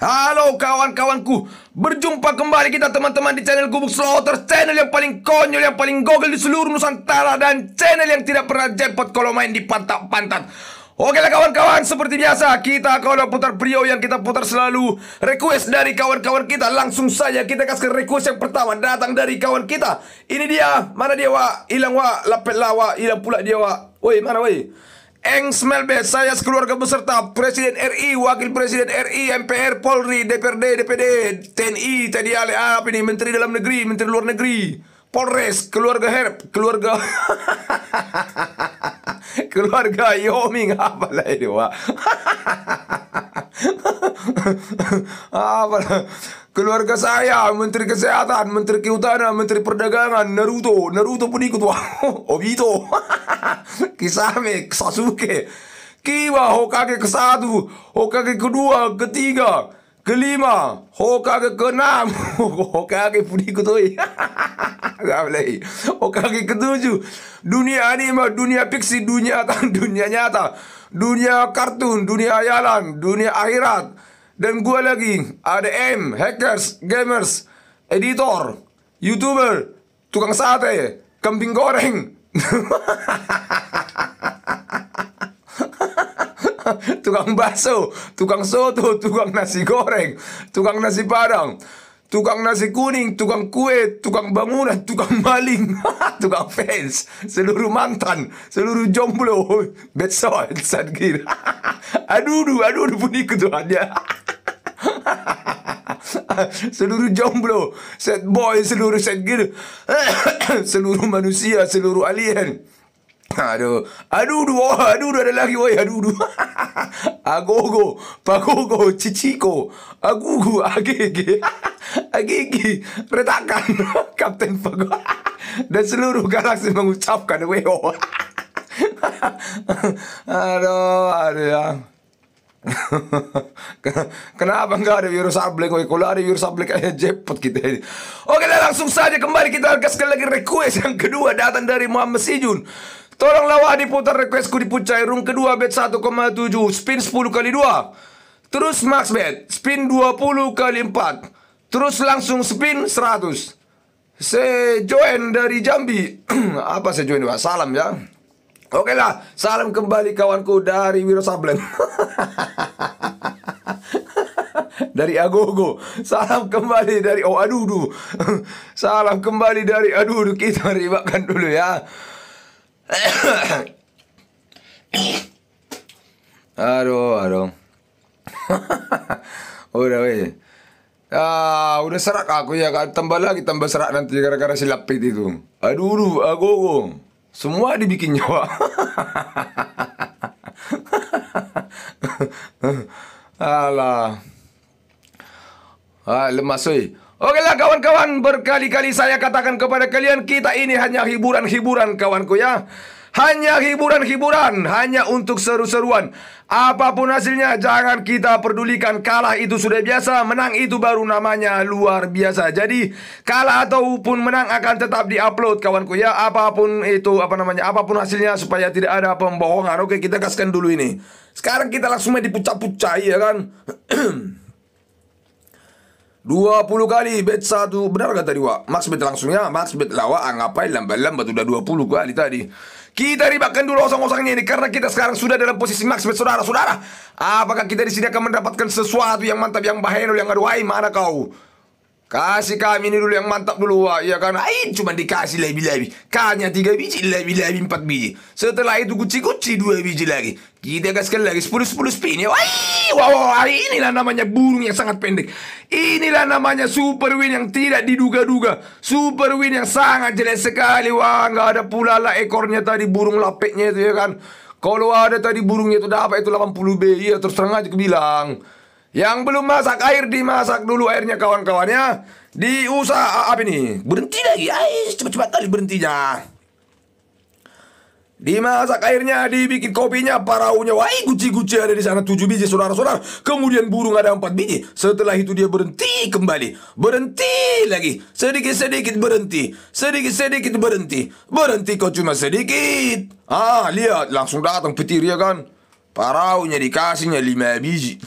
Halo kawan-kawanku Berjumpa kembali kita teman-teman di channel Gubuk Slaughter Channel yang paling konyol, yang paling gogel di seluruh Nusantara Dan channel yang tidak pernah jackpot kalau main di pantat-pantat Oke lah kawan-kawan, seperti biasa kita kalau putar prio yang kita putar selalu request dari kawan-kawan kita langsung saja kita kasih request yang pertama datang dari kawan kita. Ini dia, mana dia wa? Hilang wa, lapet lawa, hilang pula dia wa. Woi, mana woi? Eng B, saya sekeluarga beserta Presiden RI, Wakil Presiden RI, MPR, Polri, DPRD, DPD, TNI, TNI Ale, apa ini, Menteri Dalam Negeri, Menteri Luar Negeri, Polres, keluarga Herb, keluarga keluarga Yoming, apa lah ini, apa keluarga saya menteri kesehatan menteri kehutanan menteri perdagangan Naruto Naruto pun ikut wah Obito Kisame Sasuke Kiwa Hokage ke satu Hokage kedua ketiga kelima Hokage keenam Hokage pun ikut oi lagi Hokage ketujuh dunia anima dunia fiksi dunia dunia nyata dunia kartun, dunia ayalan dunia akhirat. Dan gue lagi ada M, hackers, gamers, editor, youtuber, tukang sate, kambing goreng. tukang bakso, tukang soto, tukang nasi goreng, tukang nasi padang tukang nasi kuning, tukang kue, tukang bangunan, tukang maling, tukang fans, seluruh mantan, seluruh jomblo, besol, sadgir. aduh, aduh, aduh, bunyi ketuhannya. seluruh jomblo, set boy, seluruh sadgir, seluruh manusia, seluruh alien. Aduh, adudu, oh, adudu ada lagi, woi, adudu. Agogo, pagogo, ciciko, agugu, agege. Gigi retakan Kapten Pagol dan seluruh galaksi mengucapkan WO. Oh. aduh, aduh. Ya. Kenapa enggak ada virus ablek? kalau ada virus ablek kayak jepot kita gitu ya. ini. Oke, dan langsung saja kembali kita sekali lagi request yang kedua datang dari Muhammad Sijun. Tolonglah di putar requestku di Puncai Room kedua bet 1,7 spin 10 kali 2. Terus max bet spin 20 kali 4. Terus langsung spin 100 Saya join dari Jambi Apa saya join? Salam ya Oke lah, salam kembali kawanku dari Wiro Sableng Dari Agogo Salam kembali dari Oh aduh duh Salam kembali dari aduh Adudu Kita ribakan dulu ya Aduh, aduh Udah weh Ah, udah serak aku ya, tambah lagi tambah serak nanti gara-gara si lapit itu. Aduh, aduh, agogo. Semua dibikin nyawa. Alah. Ah, lemas oi. lah kawan-kawan, berkali-kali saya katakan kepada kalian kita ini hanya hiburan-hiburan kawanku ya. Hanya hiburan-hiburan, hanya untuk seru-seruan. Apapun hasilnya, jangan kita pedulikan. Kalah itu sudah biasa, menang itu baru namanya luar biasa. Jadi, kalah ataupun menang akan tetap di diupload kawanku ya. Apapun itu, apa namanya, apapun hasilnya supaya tidak ada pembohongan. Oke, kita kasihkan dulu ini. Sekarang kita langsung main di pucat-pucat ya kan. 20 kali bet 1 Benar gak tadi Wak Max bet langsung ya Max bet lawa ah, Ngapain lambat-lambat Udah 20 kali tadi kita ribakan dulu osong-osongnya ini karena kita sekarang sudah dalam posisi maksud saudara-saudara. Apakah kita di sini akan mendapatkan sesuatu yang mantap, yang bahaya, yang ngaruhai? Mana kau? Kasih kami ini dulu yang mantap dulu wah. Ya kan Ain cuma dikasih lebih-lebih Kanya tiga biji lebih-lebih empat biji Setelah itu kuci kuci dua biji lagi Kita kasih lagi sepuluh sepuluh spin ya Wah wow, wow, inilah namanya burung yang sangat pendek Inilah namanya super win yang tidak diduga-duga Super win yang sangat jelek sekali Wah nggak ada pula lah ekornya tadi burung lapeknya itu ya kan Kalau ada tadi burungnya itu dapat itu 80 B Ya terus terang aja kebilang. bilang yang belum masak air dimasak dulu airnya kawan-kawannya. Diusah ah, apa ini? Berhenti lagi. Ais cepat-cepat kali berhentinya. Dimasak airnya, dibikin kopinya, paraunya, wah guci-guci ada di sana tujuh biji saudara-saudara. Kemudian burung ada empat biji. Setelah itu dia berhenti kembali, berhenti lagi, sedikit-sedikit berhenti, sedikit-sedikit berhenti, berhenti kok cuma sedikit. Ah lihat langsung datang petir ya kan. Paraunya dikasihnya lima biji.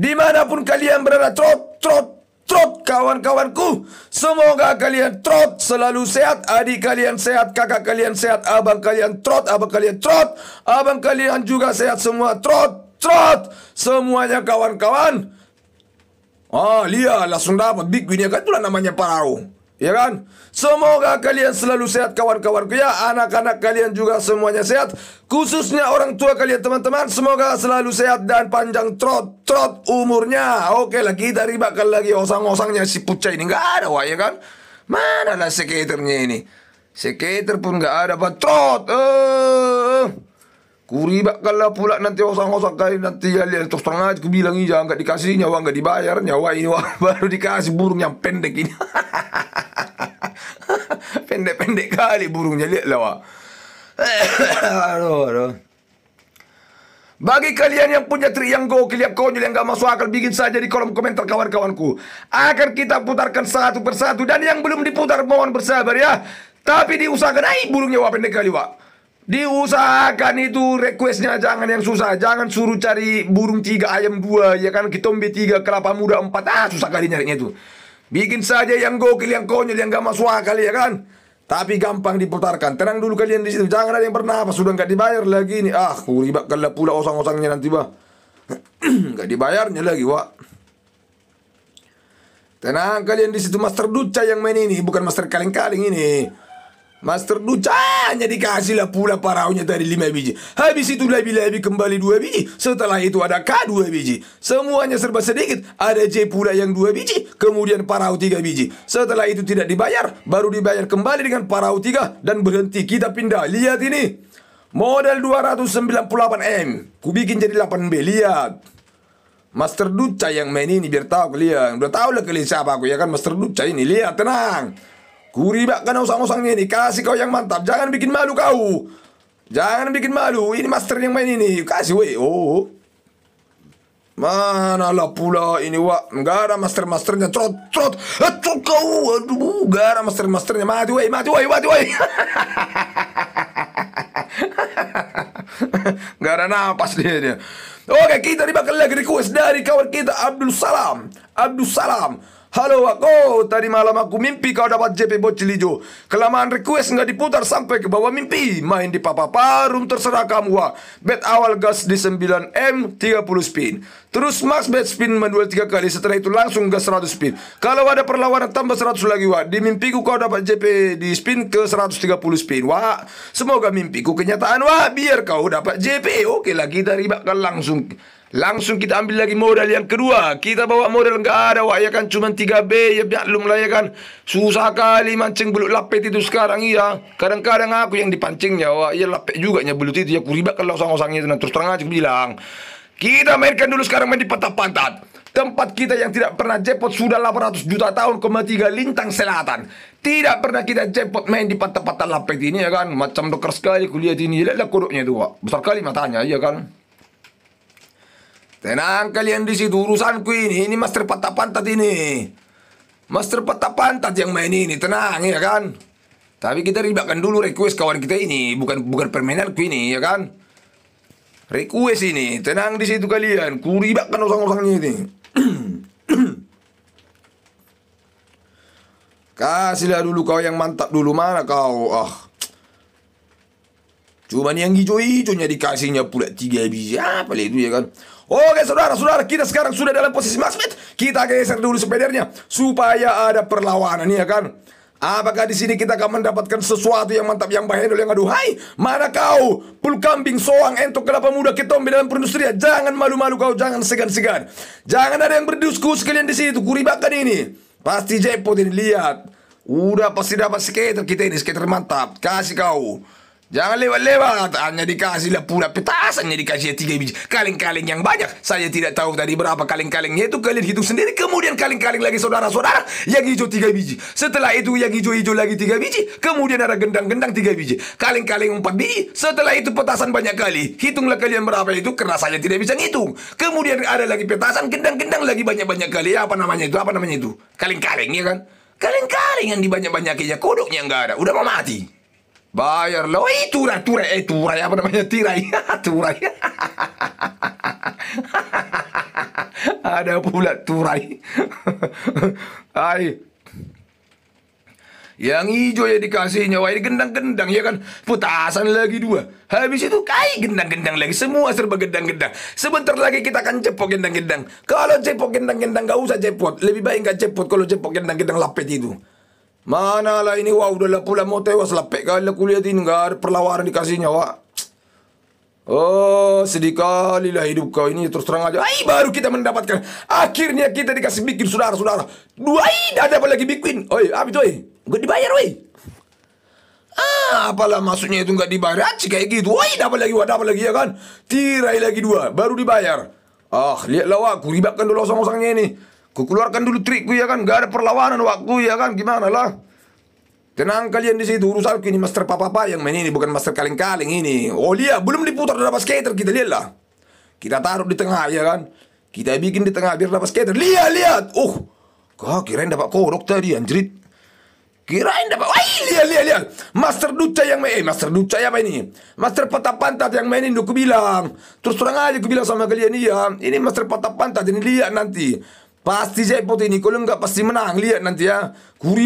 Dimanapun kalian berada Trot, trot, trot kawan-kawanku Semoga kalian trot selalu sehat Adik kalian sehat, kakak kalian sehat Abang kalian trot, abang kalian trot Abang kalian juga sehat semua Trot, trot Semuanya kawan-kawan Ah, lihat langsung dapat big win ya kan itulah namanya parau. Ya kan? Semoga kalian selalu sehat kawan kawan ya. Anak-anak kalian juga semuanya sehat. Khususnya orang tua kalian teman-teman. Semoga selalu sehat dan panjang trot-trot umurnya. Oke lah kita ribakan lagi osang-osangnya si Puca ini. Nggak ada wah ya kan? Mana lah skaternya ini? Skater pun nggak ada pak trot. Eh. eh. lah pula nanti osang-osang kali nanti kalian lihat terus terang aja ini jangan nggak dikasih nyawa nggak dibayar nyawa ini wah baru dikasih burung yang pendek ini. pendek-pendek kali burungnya lihatlah wak. aduh, aduh. Bagi kalian yang punya tri yang gokil yang konyol yang gak masuk akal bikin saja di kolom komentar kawan-kawanku akan kita putarkan satu persatu dan yang belum diputar mohon bersabar ya. Tapi diusahakan ai burungnya wah pendek kali wah. Diusahakan itu requestnya jangan yang susah Jangan suruh cari burung tiga ayam dua Ya kan kitombe tiga kelapa muda empat Ah susah kali nyarinya itu Bikin saja yang gokil yang konyol yang gak masuk akal ya kan tapi gampang diputarkan. Tenang dulu kalian di situ. Jangan ada yang apa Sudah nggak dibayar lagi ini. Ah, kuribakkanlah pula osang-osangnya nanti bah. nggak dibayarnya lagi, wah. Tenang kalian di situ Master Duca yang main ini, bukan Master kaleng-kaleng ini. Master ducanya dikasihlah pula paraunya dari lima biji. Habis itu lebih-lebih kembali dua biji. Setelah itu ada K dua biji. Semuanya serba sedikit. Ada J pula yang dua biji. Kemudian parau tiga biji. Setelah itu tidak dibayar. Baru dibayar kembali dengan parau tiga. Dan berhenti. Kita pindah. Lihat ini. Model 298M. Kubikin jadi 8B. Lihat. Master Duca yang main ini biar tahu kalian. Udah tahu lah kalian siapa aku ya kan Master Duca ini. Lihat tenang. Kuribakkan usang-usang ini Kasih kau yang mantap Jangan bikin malu kau Jangan bikin malu Ini master yang main ini Kasih weh Oh Mana lah pula ini wak gara master-masternya Trot trot Aduh kau Aduh Gak ada master-masternya Mati weh Mati weh Mati weh Gak ada napas dia dia Oke kita dibakar bakal lagi request dari kawan kita Abdul Salam Abdul Salam Halo aku, oh, tadi malam aku mimpi kau dapat JP Bocilijo. Kelamaan request nggak diputar sampai ke bawah mimpi. Main di Papa Parum terserah kamu Wak Bet awal gas di 9M 30 spin. Terus max bet spin manual 3 kali setelah itu langsung gas 100 spin. Kalau ada perlawanan tambah 100 lagi Wak Di mimpiku kau dapat JP di spin ke 130 spin wah. Semoga mimpiku kenyataan wah. Biar kau dapat JP. Oke lagi kita bakal langsung. Langsung kita ambil lagi modal yang kedua. Kita bawa modal enggak ada wah ya kan cuma 3B ya belum lah ya kan. Susah kali mancing belut lapet itu sekarang iya. Kadang-kadang aku yang dipancingnya wah iya lapet juga nya belut itu ya kuribak kalau sang-sangnya itu nah, terus terang aja bilang. Kita mainkan dulu sekarang main di patah-pantat. Tempat kita yang tidak pernah jackpot sudah 800 juta tahun, koma tiga lintang selatan. Tidak pernah kita jackpot main di patah-patah lapet ini ya kan. Macam dokter sekali kuliah ini. Lihatlah kodoknya itu, Wak. Besar kali matanya, iya kan. Tenang kalian di situ urusanku ini. Ini master patah pantat ini. Master patah pantat yang main ini. Tenang ya kan. Tapi kita ribakkan dulu request kawan kita ini. Bukan bukan permainan ku ini ya kan. Request ini. Tenang di situ kalian. Ku ribakan orang-orangnya ini. Kasihlah dulu kau yang mantap dulu mana kau. Ah. Cuman yang hijau-hijaunya dikasihnya pula tiga biji apa itu ya kan. Oke saudara-saudara kita sekarang sudah dalam posisi Maxmed. Kita geser dulu sepedernya supaya ada perlawanan ya kan. Apakah di sini kita akan mendapatkan sesuatu yang mantap yang bahendol yang aduhai? Mana kau? Pul kambing soang entok kelapa muda ketombe dalam perindustrian. Jangan malu-malu kau, jangan segan-segan. Jangan ada yang berdiskus kalian di situ. Kuribakan ini. Pasti jackpot ini lihat. Udah pasti dapat skater kita ini skater mantap. Kasih kau. Jangan lewat-lewat, hanya ah, dikasihlah pula petas, hanya dikasih tiga biji. Kaleng-kaleng yang banyak, saya tidak tahu tadi berapa kaleng-kalengnya itu, kalian hitung sendiri. Kemudian kaleng-kaleng lagi saudara-saudara, yang hijau tiga biji. Setelah itu yang hijau-hijau lagi tiga biji, kemudian ada gendang-gendang tiga biji. Kaleng-kaleng empat biji, setelah itu petasan banyak kali. Hitunglah kalian berapa itu, karena saya tidak bisa ngitung. Kemudian ada lagi petasan, gendang-gendang lagi banyak-banyak kali. apa namanya itu, apa namanya itu? Kaleng-kaleng, ya kan? Kaleng-kaleng yang dibanyak banyakinya kodoknya nggak ada, udah mau mati. Bayar lo, ih turai, turai, eh turai apa namanya tirai, turai. Ada pula turai. Hai. Yang hijau ya dikasihnya, wah ini gendang-gendang ya kan, putasan lagi dua. Habis itu kai gendang-gendang lagi, semua serba gendang-gendang. Sebentar lagi kita akan cepok gendang-gendang. Kalau cepok gendang-gendang gak usah cepot, lebih baik gak cepot kalau cepok gendang-gendang lapet itu. Mana lah ini wah udah lah pula motor wah selapek kali lah kuliah ini enggak ada perlawanan dikasihnya wah. Oh sedih kali lah hidup kau ini terus terang aja. Ay, baru kita mendapatkan akhirnya kita dikasih bikin saudara-saudara. Dua ini ada apa lagi bikin? Oi abis oi gak dibayar oi. Ah, apalah maksudnya itu nggak dibayar aja ah, kayak gitu Wah dapat lagi, wah dapat lagi ya kan Tirai lagi dua, baru dibayar Ah, lihatlah wah, aku ribatkan dulu sama sangnya ini Ku keluarkan dulu trikku ya kan, gak ada perlawanan waktu ya kan, gimana lah. Tenang kalian di situ urusan ini master papa papa yang main ini bukan master kaleng-kaleng ini. Oh lihat belum diputar dapat skater kita lihat lah, Kita taruh di tengah ya kan. Kita bikin di tengah biar dapat skater. Lihat lihat. uh kau kirain dapat kodok tadi anjrit. Kirain dapat Wah iya, lihat lihat lihat Master Duca yang main eh, Master Duca apa ini Master Patah Pantat yang main mainin Aku bilang Terus terang aja aku bilang sama kalian Iya Ini Master Patah Pantat Ini lihat nanti Pasti jackpot ini. Kalau enggak pasti menang. Lihat nanti ya. Kuri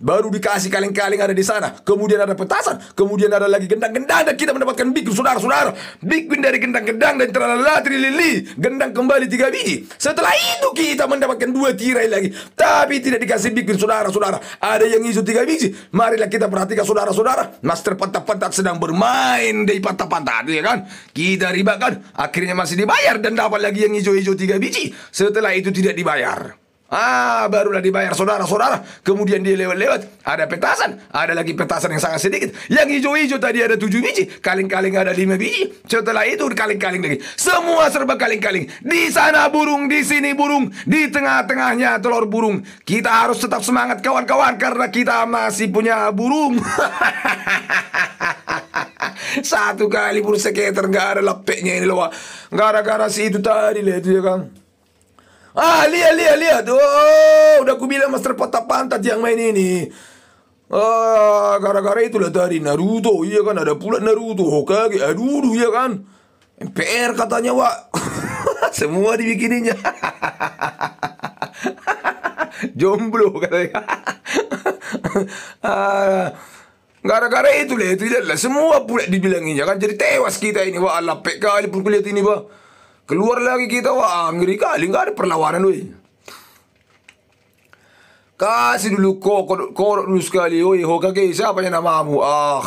Baru dikasih kaleng-kaleng ada di sana. Kemudian ada petasan. Kemudian ada lagi gendang-gendang. Dan kita mendapatkan big Saudara-saudara. Big win dari gendang-gendang. Dan tralala trilili. Gendang kembali tiga biji. Setelah itu kita mendapatkan dua tirai lagi. Tapi tidak dikasih big Saudara-saudara. Ada yang isu tiga biji. Marilah kita perhatikan saudara-saudara. Master pantat-pantat sedang bermain di patah pantat Ya kan? Kita ribakan. Akhirnya masih dibayar. Dan dapat lagi yang hijau-hijau tiga biji. Setelah itu tidak dibayar dibayar. Ah, barulah dibayar saudara-saudara. Kemudian dia lewat-lewat, ada petasan, ada lagi petasan yang sangat sedikit. Yang hijau-hijau tadi ada tujuh biji, kaling-kaling ada lima biji. Setelah itu kaling-kaling lagi. Semua serba kaling-kaling Di sana burung, di sini burung, di tengah-tengahnya telur burung. Kita harus tetap semangat kawan-kawan karena kita masih punya burung. Satu kali burung sekitar nggak ada lepeknya ini loh. Gara-gara si itu tadi lihat ya kan. Ah, lihat, lihat, lihat. Oh, udah aku bilang Master Patah Pantat yang main ini. Ah, gara-gara itulah tadi Naruto. Iya kan, ada pula Naruto. Hokage, oh, aduh, aduh, iya kan. MPR katanya, Wak. Semua dibikininya. Jomblo katanya. ah, gara-gara itu lah, itu lah. Semua pula dibilanginnya kan. Jadi tewas kita ini, Allah Lapek kali perkuliah ini, wah Keluar lagi kita wah ngeri kali nggak ada perlawanan weh. Kasih dulu kok korok dulu sekali weh hoka ke siapa yang namamu ah.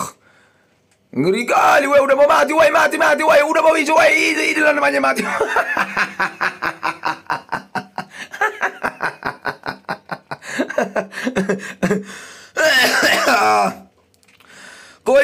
Ngeri kali weh udah mau mati weh mati mati weh udah mau hijau weh ini lah namanya mati.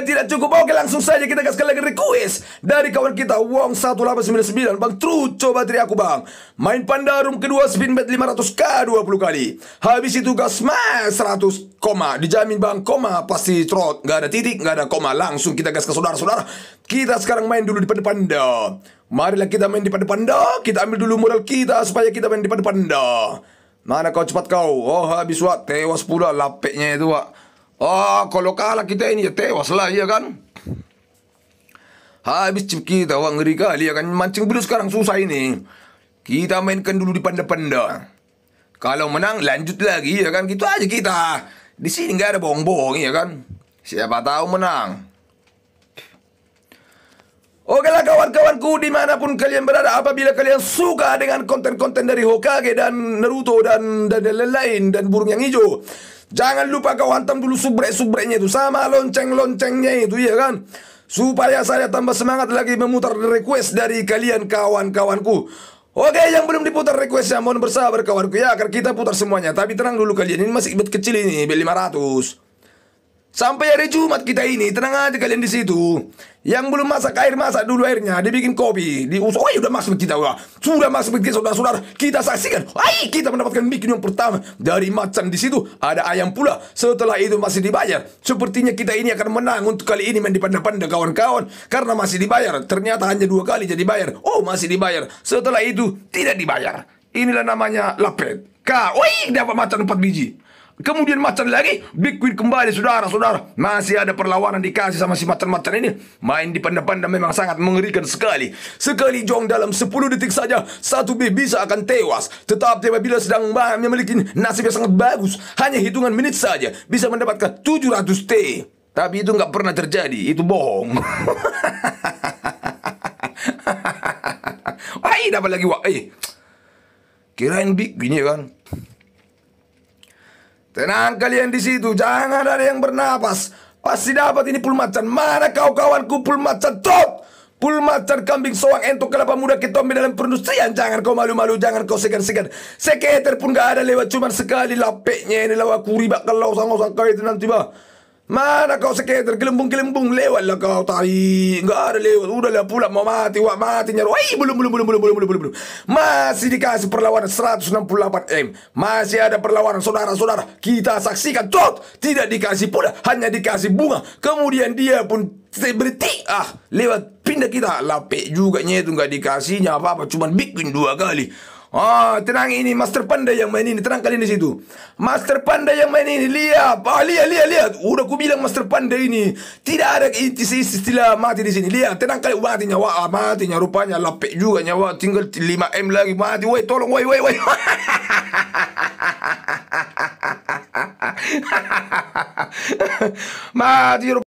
tidak cukup Oke langsung saja kita kasih lagi request Dari kawan kita Wong 1899 Bang Tru coba teriak aku bang Main panda Pandarum kedua spin bet 500k 20 kali Habis itu gas mas 100 koma Dijamin bang koma pasti trot Gak ada titik gak ada koma Langsung kita gas ke saudara-saudara Kita sekarang main dulu di depan panda Marilah kita main di depan panda Kita ambil dulu modal kita Supaya kita main di depan panda Mana kau cepat kau Oh habis wak tewas pula lapeknya itu wak Oh, kalau kalah kita ini ya tewas lah, iya kan? Habis cip kita, wah ngeri kali ya kan. Mancing biru sekarang susah ini. Kita mainkan dulu di panda-panda. Kalau menang, lanjut lagi, ya kan? Gitu aja kita. Di sini nggak ada bohong-bohong, ya kan? Siapa tahu menang. Oke lah kawan-kawanku dimanapun kalian berada apabila kalian suka dengan konten-konten dari Hokage dan Naruto dan dan lain-lain dan burung yang hijau Jangan lupa kau hantam dulu subrek-subreknya itu sama lonceng-loncengnya itu ya kan. Supaya saya tambah semangat lagi memutar request dari kalian kawan-kawanku. Oke, yang belum diputar requestnya mohon bersabar kawanku ya agar kita putar semuanya. Tapi tenang dulu kalian ini masih ibet kecil ini B500. Sampai hari Jumat kita ini, tenang aja kalian di situ. Yang belum masak air masak dulu airnya, dia bikin kopi, usah. Oh, udah masuk kita wah. Sudah masuk kita saudara-saudara. Kita saksikan. ayo kita mendapatkan bikin yang pertama dari macan di situ. Ada ayam pula. Setelah itu masih dibayar. Sepertinya kita ini akan menang untuk kali ini main di panda-panda kawan-kawan karena masih dibayar. Ternyata hanya dua kali jadi bayar. Oh, masih dibayar. Setelah itu tidak dibayar. Inilah namanya lapet. Kak, wih dapat macan empat biji. Kemudian macan lagi, big Queen kembali saudara-saudara. Masih ada perlawanan dikasih sama si macan-macan ini. Main di panda-panda memang sangat mengerikan sekali. Sekali jong dalam 10 detik saja, satu B bisa akan tewas. Tetapi apabila sedang memiliki nasib yang sangat bagus, hanya hitungan menit saja bisa mendapatkan 700 T. Tapi itu nggak pernah terjadi, itu bohong. Wah, dapat lagi wah. Eh, kirain kirain Bitcoin ya kan. Tenang kalian di situ, jangan ada yang bernapas. Pasti dapat ini pul macan. Mana kau kawanku pul macan tot? Pul macan kambing soang Entuk kelapa muda ketombe dalam perindustrian. Jangan kau malu-malu, jangan kau segan-segan. Seketer pun gak ada lewat cuman sekali lapeknya ini lawa kuribak kalau sang-sang itu nanti bah. Mana kau sekitar gelembung-gelembung lewatlah kau tahi. Enggak ada lewat. Udahlah pula mau mati, wak mati nyaru. Wei, belum belum belum belum belum belum belum. Masih dikasih perlawanan 168 M. Masih ada perlawanan saudara-saudara. Kita saksikan tot tidak dikasih pula, hanya dikasih bunga. Kemudian dia pun berhenti ah lewat pindah kita lapik juga nyetung gak dikasihnya apa apa cuman bikin dua kali Oh, ah, tenang ini Master Panda yang main ini. Tenang kalian di situ. Master Panda yang main ini. Lihat. Ah, lihat, lihat, lihat. Udah ku bilang Master Panda ini. Tidak ada istilah mati di sini. Lihat. Tenang kalian mati nyawa. Ah, mati nyawa. Rupanya lapik juga nyawa. Tinggal 5M lagi. Mati. Woi, tolong. Woi, woi, woi. mati.